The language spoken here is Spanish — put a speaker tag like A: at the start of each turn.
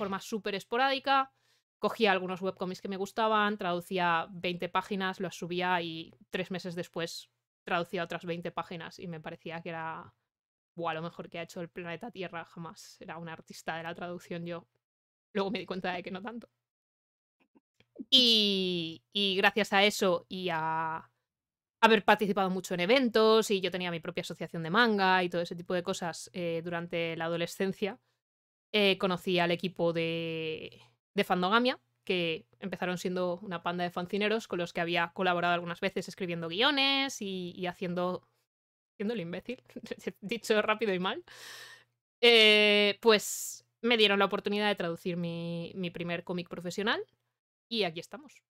A: forma súper esporádica. Cogía algunos webcomics que me gustaban, traducía 20 páginas, los subía y tres meses después traducía otras 20 páginas y me parecía que era a lo mejor que ha hecho el planeta Tierra jamás. Era un artista de la traducción yo. Luego me di cuenta de que no tanto. Y, gracias a eso y a haber participado mucho en eventos y yo tenía mi propia asociación de manga y todo ese tipo de cosas eh, durante la adolescencia, eh, conocí al equipo de, Fandogamia, que empezaron siendo una panda de fancineros con los que había colaborado algunas veces escribiendo guiones y, haciendo... haciendo el imbécil, dicho rápido y mal. Eh, pues me dieron la oportunidad de traducir mi primer cómic profesional y aquí estamos.